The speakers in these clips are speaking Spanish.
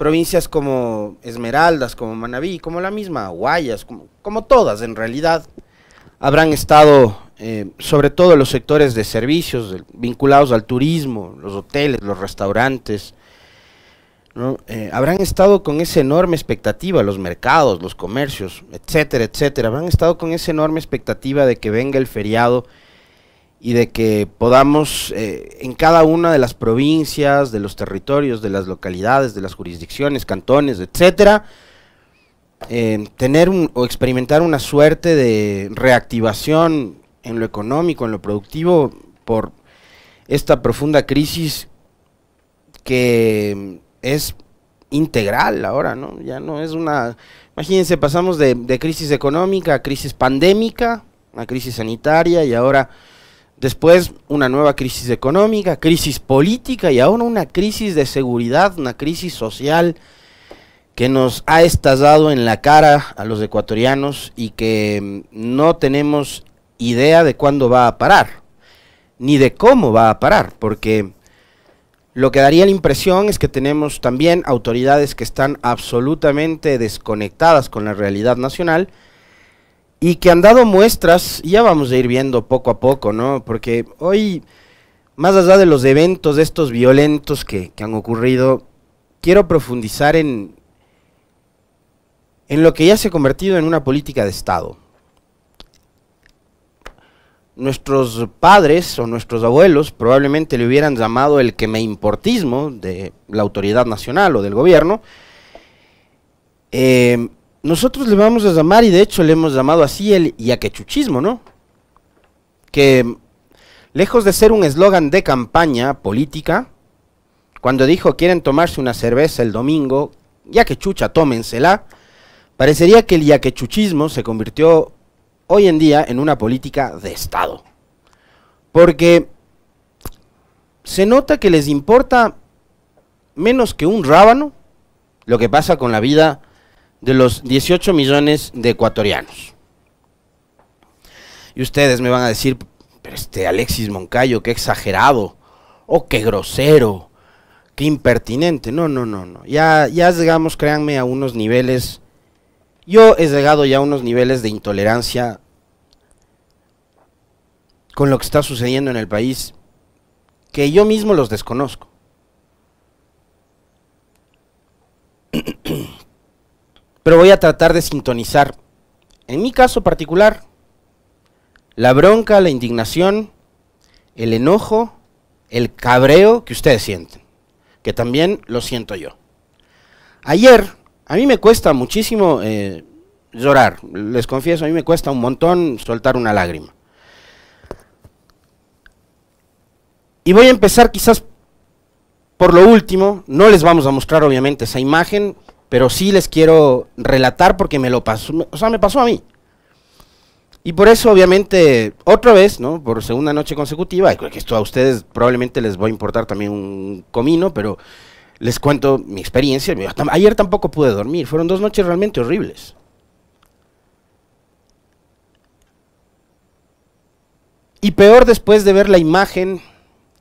provincias como Esmeraldas, como Manabí, como la misma Guayas, como, todas en realidad, habrán estado eh, sobre todo los sectores de servicios vinculados al turismo, los hoteles, los restaurantes, ¿no? Eh, habrán estado con esa enorme expectativa, los mercados, los comercios, etcétera, etcétera, habrán estado con esa enorme expectativa de que venga el feriado y de que podamos eh, en cada una de las provincias, de los territorios, de las localidades, de las jurisdicciones, cantones, etcétera, tener o experimentar una suerte de reactivación en lo económico, en lo productivo, por esta profunda crisis que es integral ahora, ¿no? Ya no es una... Imagínense, pasamos de, de crisis económica a crisis pandémica, a crisis sanitaria y ahora Después una nueva crisis económica, crisis política y aún una crisis de seguridad, una crisis social que nos ha estallado en la cara a los ecuatorianos y que mm, no tenemos idea de cuándo va a parar, ni de cómo va a parar, porque lo que daría la impresión es que tenemos también autoridades que están absolutamente desconectadas con la realidad nacional y que han dado muestras, y ya vamos a ir viendo poco a poco, ¿no? Porque hoy, más allá de los eventos de estos violentos que, han ocurrido, quiero profundizar en, en lo que ya se ha convertido en una política de Estado. Nuestros padres o nuestros abuelos probablemente le hubieran llamado el que me importismo de la autoridad nacional o del gobierno, eh, nosotros le vamos a llamar, y de hecho le hemos llamado así el yaquechuchismo, ¿no? Que lejos de ser un eslogan de campaña política, cuando dijo quieren tomarse una cerveza el domingo, yaquechucha, tómensela, parecería que el yaquechuchismo se convirtió hoy en día en una política de Estado. Porque se nota que les importa menos que un rábano lo que pasa con la vida de los 18 millones de ecuatorianos. Y ustedes me van a decir, pero este Alexis Moncayo, qué exagerado, o qué grosero, qué impertinente. No, no, no, no. Ya, ya llegamos, créanme, a unos niveles. Yo he llegado ya a unos niveles de intolerancia con lo que está sucediendo en el país que yo mismo los desconozco. pero voy a tratar de sintonizar. En mi caso particular, la bronca, la indignación, el enojo, el cabreo que ustedes sienten, que también lo siento yo. Ayer, a mí me cuesta muchísimo eh, llorar, les confieso, a mí me cuesta un montón soltar una lágrima. Y voy a empezar quizás por lo último, no les vamos a mostrar obviamente esa imagen, pero sí les quiero relatar porque me lo pasó, o sea, me pasó a mí. Y por eso, obviamente, otra vez, ¿no? Por segunda noche consecutiva, que esto a ustedes probablemente les va a importar también un comino, pero les cuento mi experiencia. Ayer tampoco pude dormir, fueron dos noches realmente horribles. Y peor después de ver la imagen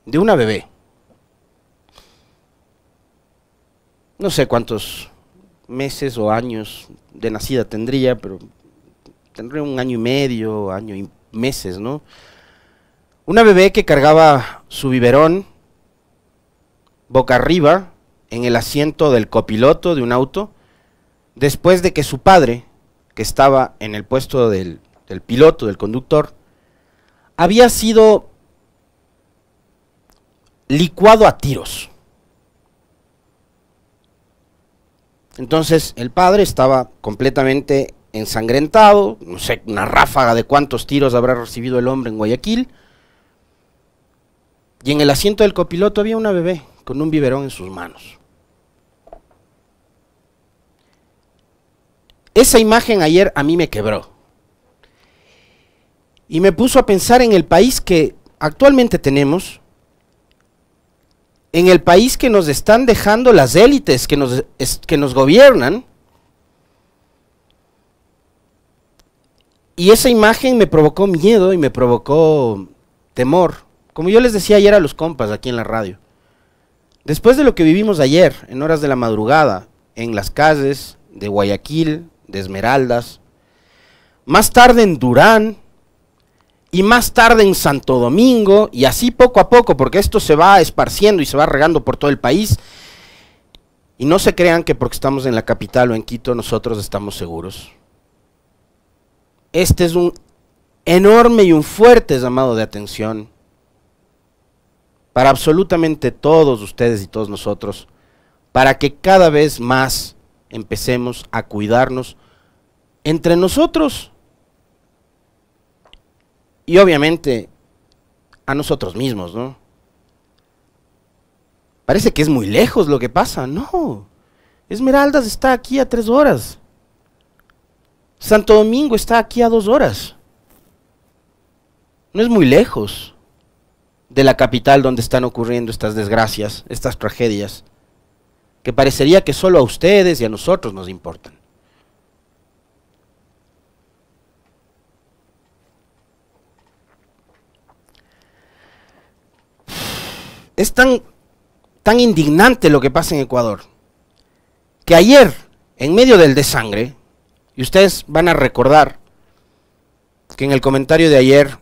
de una bebé. No sé cuántos meses o años de nacida tendría, pero tendría un año y medio, año y meses, ¿no? Una bebé que cargaba su biberón boca arriba en el asiento del copiloto de un auto, después de que su padre, que estaba en el puesto del, del piloto, del conductor, había sido licuado a tiros. Entonces el padre estaba completamente ensangrentado, no sé, una ráfaga de cuántos tiros habrá recibido el hombre en Guayaquil. Y en el asiento del copiloto había una bebé con un biberón en sus manos. Esa imagen ayer a mí me quebró. Y me puso a pensar en el país que actualmente tenemos, en el país que nos están dejando las élites que nos, que nos gobiernan. Y esa imagen me provocó miedo y me provocó temor. Como yo les decía ayer a los compas aquí en la radio. Después de lo que vivimos ayer, en horas de la madrugada, en las calles de Guayaquil, de Esmeraldas, más tarde en Durán, y más tarde en Santo Domingo, y así poco a poco, porque esto se va esparciendo y se va regando por todo el país. Y no se crean que porque estamos en la capital o en Quito nosotros estamos seguros. Este es un enorme y un fuerte llamado de atención para absolutamente todos ustedes y todos nosotros, para que cada vez más empecemos a cuidarnos entre nosotros y obviamente a nosotros mismos, ¿no? Parece que es muy lejos lo que pasa, no. Esmeraldas está aquí a tres horas. Santo Domingo está aquí a dos horas. No es muy lejos de la capital donde están ocurriendo estas desgracias, estas tragedias, que parecería que solo a ustedes y a nosotros nos importan. Es tan, tan indignante lo que pasa en Ecuador, que ayer, en medio del desangre, y ustedes van a recordar que en el comentario de ayer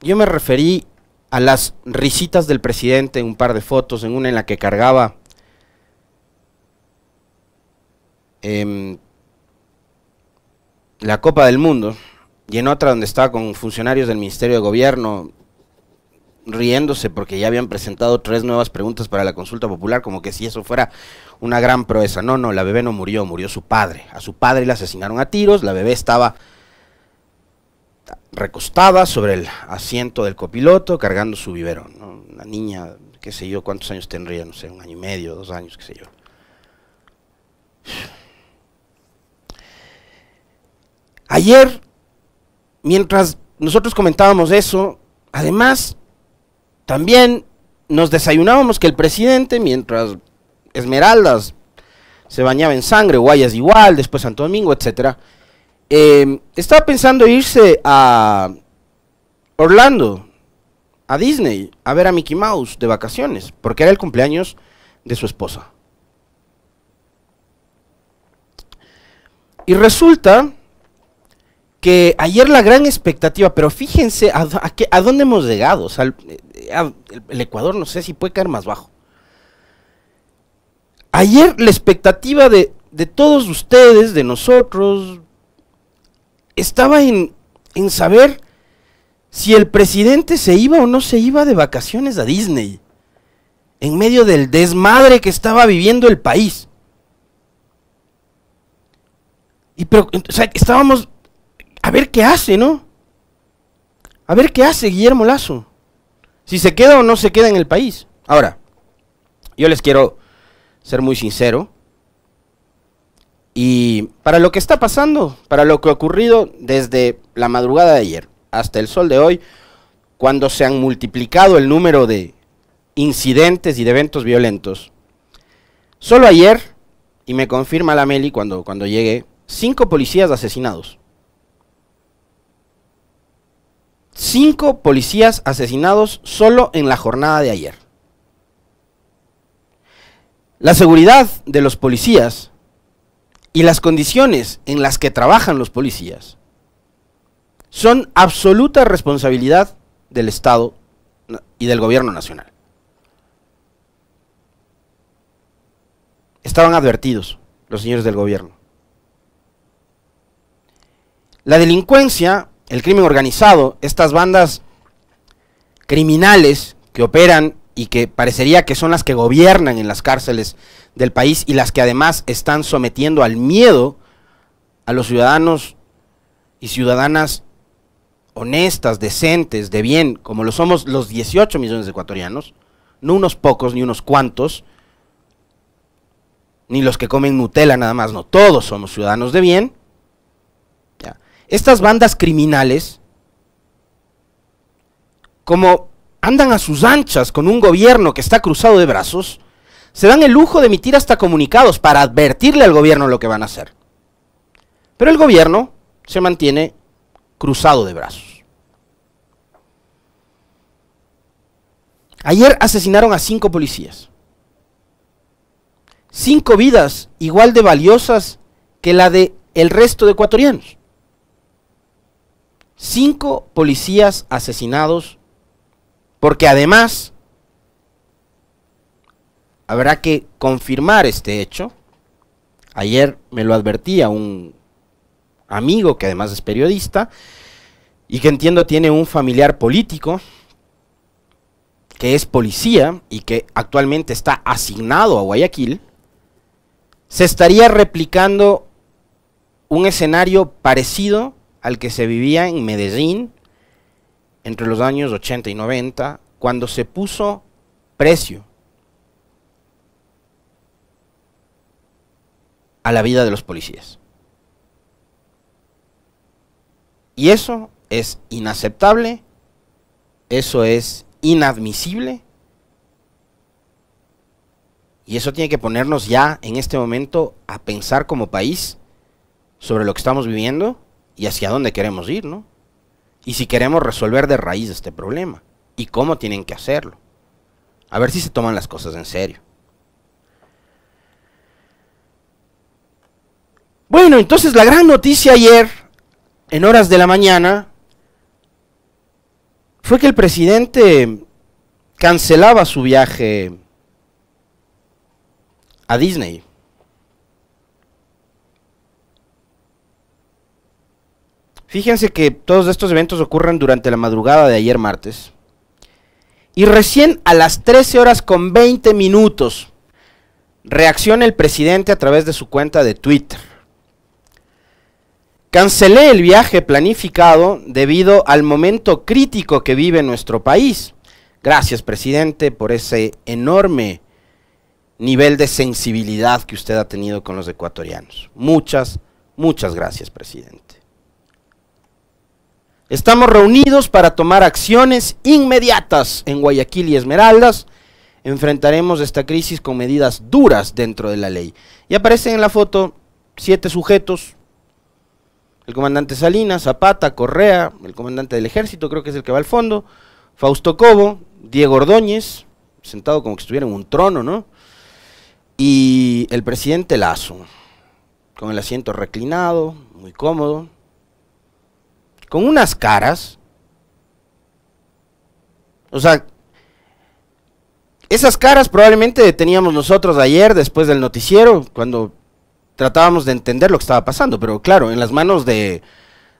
yo me referí a las risitas del presidente en un par de fotos, en una en la que cargaba em, la Copa del Mundo y en otra donde estaba con funcionarios del Ministerio de Gobierno, riéndose porque ya habían presentado tres nuevas preguntas para la consulta popular, como que si eso fuera una gran proeza. No, no, la bebé no murió, murió su padre. A su padre le asesinaron a tiros, la bebé estaba recostada sobre el asiento del copiloto cargando su vivero Una niña, qué sé yo, cuántos años tendría, no sé, un año y medio, dos años, qué sé yo. Ayer, mientras nosotros comentábamos eso, además también nos desayunábamos que el presidente, mientras Esmeraldas se bañaba en sangre, Guayas igual, después Santo Domingo, etc. Em, estaba pensando irse a Orlando, a Disney, a ver a Mickey Mouse de vacaciones, porque era el cumpleaños de su esposa. Y resulta que ayer la gran expectativa, pero fíjense a, dónde hemos llegado. Ah, el Ecuador no sé si puede caer más bajo. Ayer la expectativa de, todos ustedes, de nosotros, estaba en, saber si el presidente se iba o no se iba de vacaciones a Disney, en medio del desmadre que estaba viviendo el país. Y pero, estábamos a ver qué hace, ¿no? A ver qué hace Guillermo Lazo si se queda o no se queda en el país. Ahora, yo les quiero ser muy sincero. Y para lo que está pasando, para lo que ha ocurrido desde la madrugada de ayer hasta el sol de hoy, cuando se han multiplicado el número de incidentes y de eventos violentos, solo ayer, y me confirma la Meli cuando, cuando llegué, cinco policías asesinados. Cinco policías asesinados solo en la jornada de ayer. La seguridad de los policías y las condiciones en las que trabajan los policías son absoluta responsabilidad del Estado y del gobierno nacional. Estaban advertidos los señores del gobierno. La delincuencia el crimen organizado, estas bandas criminales que operan y que parecería que son las que gobiernan en las cárceles del país y las que además están sometiendo al miedo a los ciudadanos y ciudadanas honestas, decentes, de bien, como lo somos los 18 millones de ecuatorianos, no unos pocos ni unos cuantos, ni los que comen Nutella nada más, no, todos somos ciudadanos de bien, estas bandas criminales, como andan a sus anchas con un gobierno que está cruzado de brazos, se dan el lujo de emitir hasta comunicados para advertirle al gobierno lo que van a hacer. Pero el gobierno se mantiene cruzado de brazos. Ayer asesinaron a cinco policías. Cinco vidas igual de valiosas que la de el resto de ecuatorianos cinco policías asesinados, porque además habrá que confirmar este hecho. Ayer me lo advertía un amigo que además es periodista y que entiendo tiene un familiar político que es policía y que actualmente está asignado a Guayaquil, se estaría replicando un escenario parecido al que se vivía en Medellín entre los años 80 y 90, cuando se puso precio a la vida de los policías. Y eso es inaceptable, eso es inadmisible, y eso tiene que ponernos ya en este momento a pensar como país sobre lo que estamos viviendo y hacia dónde queremos ir, ¿no? Y si queremos resolver de raíz este problema y cómo tienen que hacerlo. A ver si se toman las cosas en serio. Bueno, entonces la gran noticia ayer, en horas de la mañana, fue que el presidente cancelaba su viaje a Disney. Fíjense que todos estos eventos ocurren durante la madrugada de ayer martes. Y recién a las 13 horas con 20 minutos reacciona el presidente a través de su cuenta de Twitter. Cancelé el viaje planificado debido al momento crítico que vive nuestro país. Gracias, presidente, por ese enorme nivel de sensibilidad que usted ha tenido con los ecuatorianos. Muchas, muchas gracias, presidente. Estamos reunidos para tomar acciones inmediatas en Guayaquil y Esmeraldas. Enfrentaremos esta crisis con medidas duras dentro de la ley. Y aparecen en la foto siete sujetos. El comandante Salinas, Zapata, Correa, el comandante del ejército, creo que es el que va al fondo. Fausto Cobo, Diego Ordóñez, sentado como que estuviera en un trono, ¿no? Y el presidente Lazo, con el asiento reclinado, muy cómodo con unas caras. O sea, esas caras probablemente teníamos nosotros ayer después del noticiero, cuando tratábamos de entender lo que estaba pasando, pero claro, en las manos de,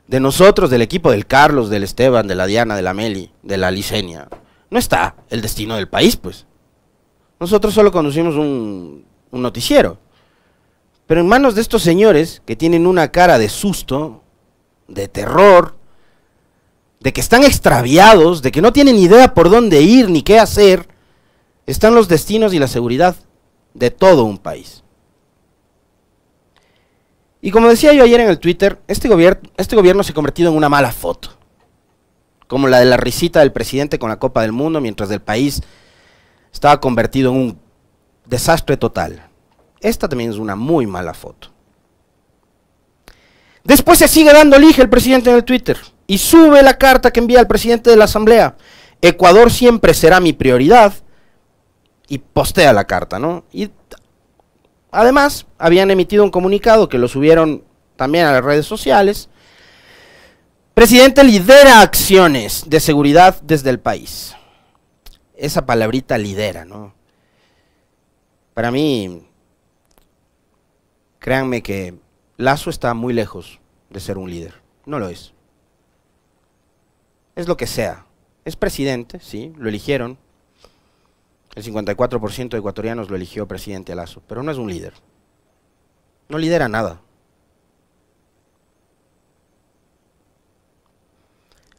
de nosotros, del equipo del Carlos, del Esteban, de la Diana, de la Meli, de la Licenia, no está el destino del país, pues. Nosotros solo conducimos un, un noticiero. Pero en manos de estos señores que tienen una cara de susto, de terror, de que están extraviados, de que no tienen idea por dónde ir ni qué hacer, están los destinos y la seguridad de todo un país. Y como decía yo ayer en el Twitter, este, este gobierno se ha convertido en una mala foto, como la de la risita del presidente con la Copa del Mundo, mientras el país estaba convertido en un desastre total. Esta también es una muy mala foto. Después se sigue dando elige el presidente en el Twitter y sube la carta que envía el presidente de la Asamblea. Ecuador siempre será mi prioridad. Y postea la carta, ¿no? Y además, habían emitido un comunicado que lo subieron también a las redes sociales. Presidente lidera acciones de seguridad desde el país. Esa palabrita lidera, ¿no? Para mí, créanme que Lazo está muy lejos de ser un líder. No lo es es lo que sea. Es presidente, sí, lo eligieron. El 54% de ecuatorianos lo eligió presidente Lazo, pero no es un líder. No lidera nada.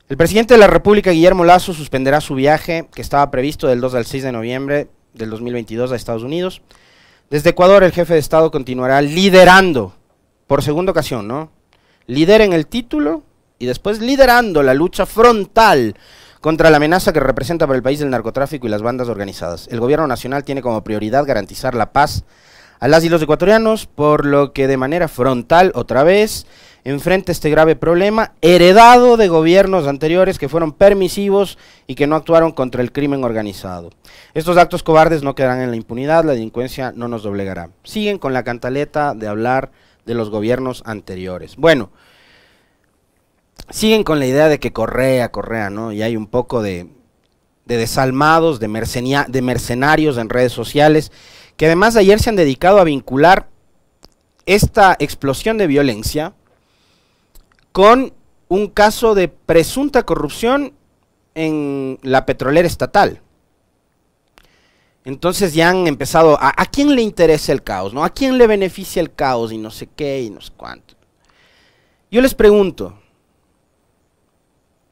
El presidente de la República, Guillermo Lazo, suspenderá su viaje que estaba previsto del 2 al 6 de noviembre del 2022 a Estados Unidos. Desde Ecuador, el jefe de Estado continuará liderando, por segunda ocasión, ¿no? Lidera en el título y después liderando la lucha frontal contra la amenaza que representa para el país el narcotráfico y las bandas organizadas. El gobierno nacional tiene como prioridad garantizar la paz a las y los ecuatorianos, por lo que de manera frontal, otra vez, enfrenta este grave problema heredado de gobiernos anteriores que fueron permisivos y que no actuaron contra el crimen organizado. Estos actos cobardes no quedarán en la impunidad, la delincuencia no nos doblegará. Siguen con la cantaleta de hablar de los gobiernos anteriores. Bueno, siguen con la idea de que Correa, Correa, ¿no? Y hay un poco de, desalmados, de, de mercenarios en redes sociales, que además ayer se han dedicado a vincular esta explosión de violencia con un caso de presunta corrupción en la petrolera estatal. Entonces ya han empezado, a, quién le interesa el caos? ¿No? ¿A quién le beneficia el caos? Y no sé qué, y no sé cuánto. Yo les pregunto,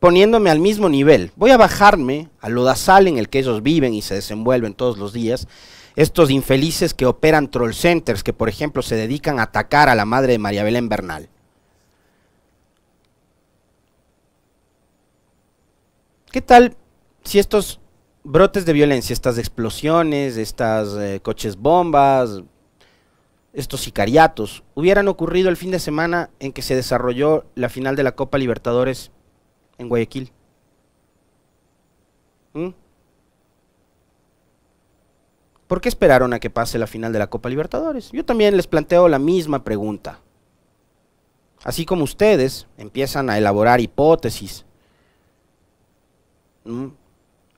poniéndome al mismo nivel. Voy a bajarme al lodazal en el que ellos viven y se desenvuelven todos los días. Estos infelices que operan troll centers, que por ejemplo se dedican a atacar a la madre de María Belén Bernal. ¿Qué tal si estos brotes de violencia, estas explosiones, estas eh, coches bombas, estos sicariatos, hubieran ocurrido el fin de semana en que se desarrolló la final de la Copa Libertadores en Guayaquil. ¿Mm? ¿Por qué esperaron a que pase la final de la Copa Libertadores? Yo también les planteo la misma pregunta. Así como ustedes empiezan a elaborar hipótesis,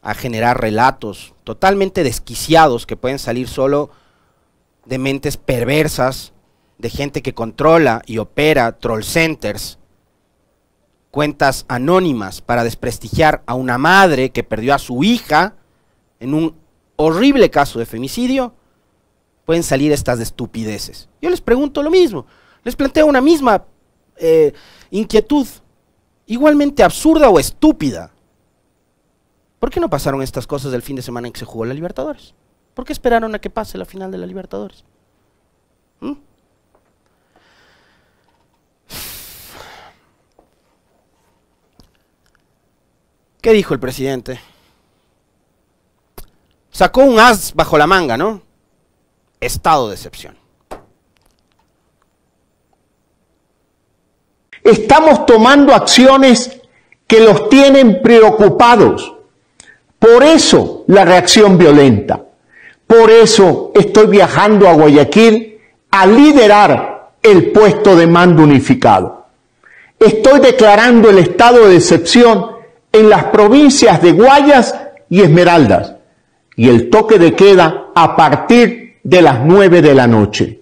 a generar relatos totalmente desquiciados que pueden salir solo de mentes perversas, de gente que controla y opera troll centers cuentas anónimas para desprestigiar a una madre que perdió a su hija en un horrible caso de femicidio, pueden salir estas estupideces. Yo les pregunto lo mismo, les planteo una misma eh, inquietud, igualmente absurda o estúpida. ¿Por qué no pasaron estas cosas del fin de semana en que se jugó la Libertadores? ¿Por qué esperaron a que pase la final de la Libertadores? ¿Mm? ¿Qué dijo el presidente? Sacó un as bajo la manga, ¿no? Estado de excepción. Estamos tomando acciones que los tienen preocupados. Por eso la reacción violenta. Por eso estoy viajando a Guayaquil a liderar el puesto de mando unificado. Estoy declarando el estado de excepción en las provincias de Guayas y Esmeraldas y el toque de queda a partir de las 9 de la noche.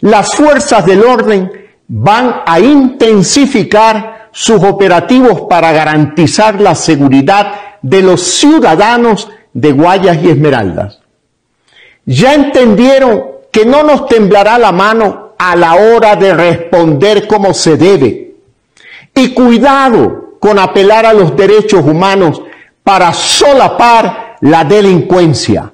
Las fuerzas del orden van a intensificar sus operativos para garantizar la seguridad de los ciudadanos de Guayas y Esmeraldas. Ya entendieron que no nos temblará la mano a la hora de responder como se debe. Y cuidado, con apelar a los derechos humanos para solapar la delincuencia.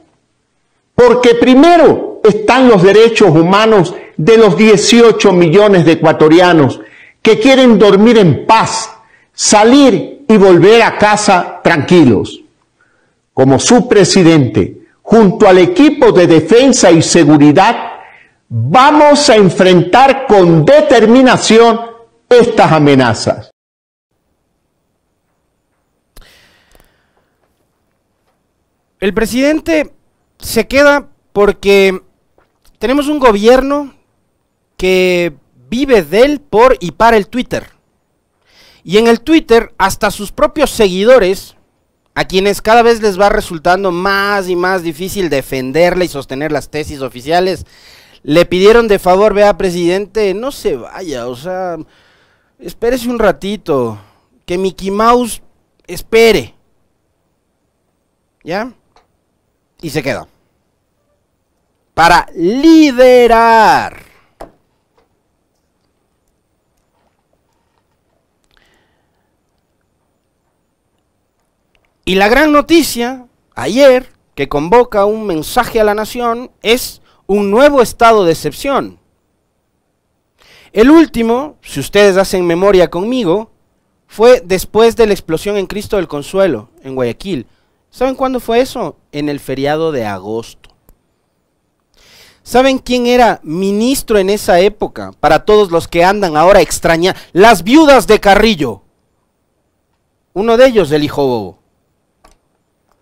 Porque primero están los derechos humanos de los 18 millones de ecuatorianos que quieren dormir en paz, salir y volver a casa tranquilos. Como su presidente, junto al equipo de defensa y seguridad, vamos a enfrentar con determinación estas amenazas. El presidente se queda porque tenemos un gobierno que vive del, por y para el Twitter. Y en el Twitter, hasta sus propios seguidores, a quienes cada vez les va resultando más y más difícil defenderle y sostener las tesis oficiales, le pidieron de favor, vea, presidente, no se vaya, o sea, espérese un ratito, que Mickey Mouse espere. ¿Ya? y se queda. Para liderar. Y la gran noticia ayer que convoca un mensaje a la nación es un nuevo estado de excepción. El último, si ustedes hacen memoria conmigo, fue después de la explosión en Cristo del Consuelo, en Guayaquil, ¿Saben cuándo fue eso? En el feriado de agosto. ¿Saben quién era ministro en esa época? Para todos los que andan ahora extrañando, las viudas de Carrillo. Uno de ellos, el hijo bobo.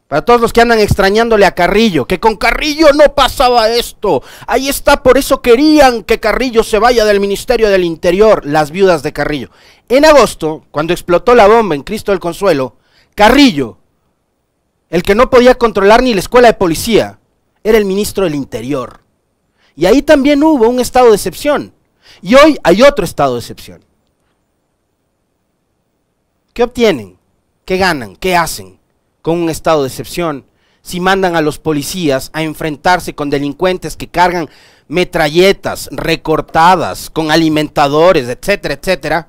Para todos los que andan extrañándole a Carrillo, que con Carrillo no pasaba esto. Ahí está, por eso querían que Carrillo se vaya del Ministerio del Interior, las viudas de Carrillo. En agosto, cuando explotó la bomba en Cristo del Consuelo, Carrillo el que no podía controlar ni la escuela de policía era el ministro del Interior. Y ahí también hubo un estado de excepción. Y hoy hay otro estado de excepción. ¿Qué obtienen? ¿Qué ganan? ¿Qué hacen con un estado de excepción si mandan a los policías a enfrentarse con delincuentes que cargan metralletas recortadas, con alimentadores, etcétera, etcétera,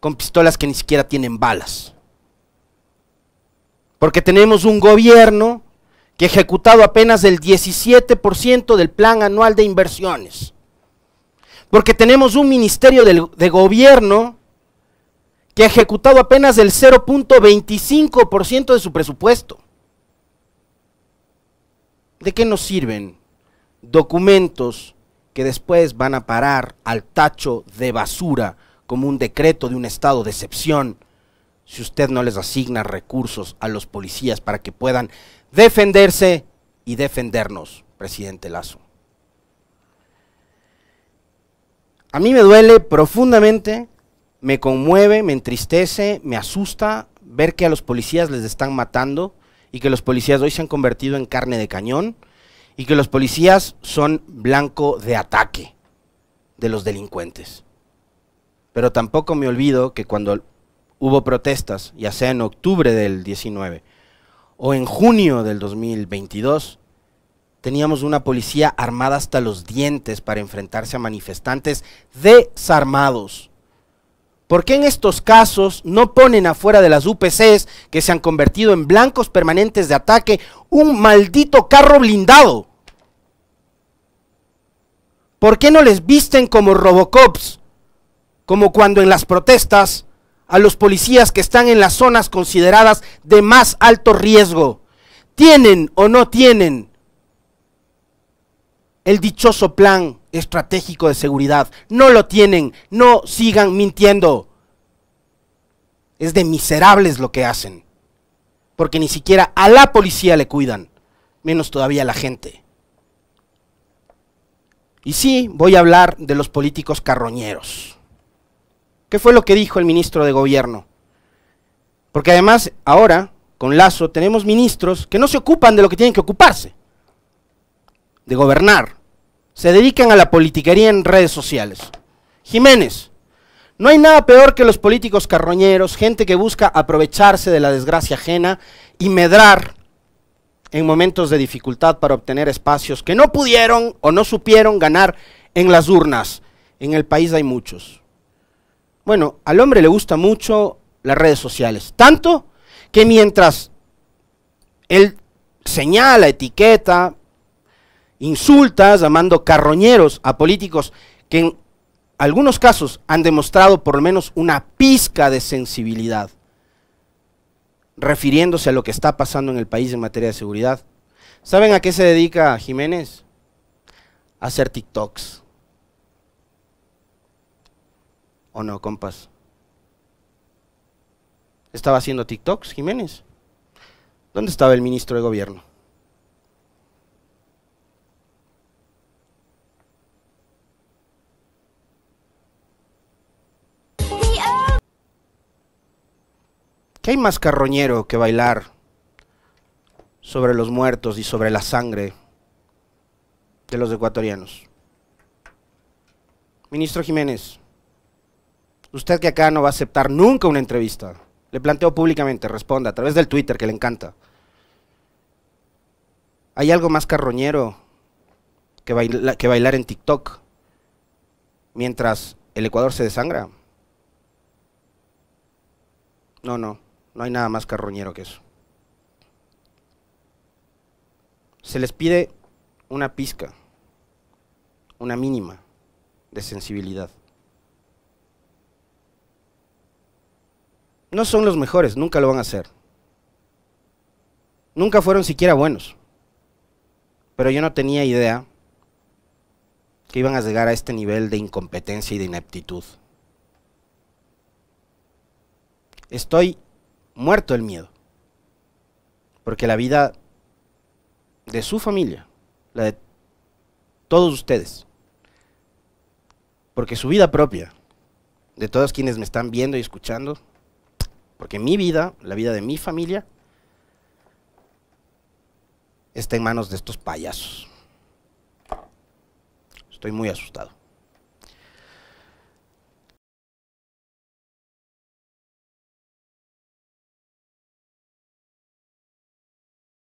con pistolas que ni siquiera tienen balas? Porque tenemos un gobierno que ha ejecutado apenas el 17% del plan anual de inversiones. Porque tenemos un ministerio de, gobierno que ha ejecutado apenas el 0.25% de su presupuesto. ¿De qué nos sirven documentos que después van a parar al tacho de basura como un decreto de un estado de excepción si usted no les asigna recursos a los policías para que puedan defenderse y defendernos, presidente Lazo. A mí me duele profundamente, me conmueve, me entristece, me asusta ver que a los policías les están matando y que los policías hoy se han convertido en carne de cañón y que los policías son blanco de ataque de los delincuentes. Pero tampoco me olvido que cuando hubo protestas, ya sea en octubre del 19 o en junio del 2022, teníamos una policía armada hasta los dientes para enfrentarse a manifestantes desarmados. ¿Por qué en estos casos no ponen afuera de las UPCs, que se han convertido en blancos permanentes de ataque, un maldito carro blindado? ¿Por qué no les visten como Robocops? Como cuando en las protestas a los policías que están en las zonas consideradas de más alto riesgo. ¿Tienen o no tienen el dichoso plan estratégico de seguridad? No lo tienen, no sigan mintiendo. Es de miserables lo que hacen, porque ni siquiera a la policía le cuidan, menos todavía a la gente. Y sí, voy a hablar de los políticos carroñeros. ¿Qué fue lo que dijo el ministro de Gobierno? Porque además, ahora, con Lazo, tenemos ministros que no se ocupan de lo que tienen que ocuparse, de gobernar. Se dedican a la politiquería en redes sociales. Jiménez, no hay nada peor que los políticos carroñeros, gente que busca aprovecharse de la desgracia ajena y medrar en momentos de dificultad para obtener espacios que no pudieron o no supieron ganar en las urnas. En el país hay muchos. Bueno, al hombre le gusta mucho las redes sociales. Tanto que mientras él señala, etiqueta, insulta, llamando carroñeros a políticos que en algunos casos han demostrado por lo menos una pizca de sensibilidad, refiriéndose a lo que está pasando en el país en materia de seguridad. ¿Saben a qué se dedica Jiménez? A hacer TikToks. ¿O no, compas? Estaba haciendo TikToks, Jiménez. ¿Dónde estaba el ministro de gobierno? ¿Qué hay más carroñero que bailar sobre los muertos y sobre la sangre de los ecuatorianos? Ministro Jiménez. Usted que acá no va a aceptar nunca una entrevista. Le planteo públicamente, responda a través del Twitter que le encanta. Hay algo más carroñero que, que bailar en TikTok mientras el Ecuador se desangra. No, no, no hay nada más carroñero que eso. Se les pide una pizca, una mínima de sensibilidad. no son los mejores, nunca lo van a ser. Nunca fueron siquiera buenos. Pero yo no tenía idea que iban a llegar a este nivel de incompetencia y de ineptitud. Estoy muerto el miedo. Porque la vida de su familia, la de todos ustedes, porque su vida propia, de todos quienes me están viendo y escuchando, porque mi vida, la vida de mi familia, está en manos de estos payasos. Estoy muy asustado.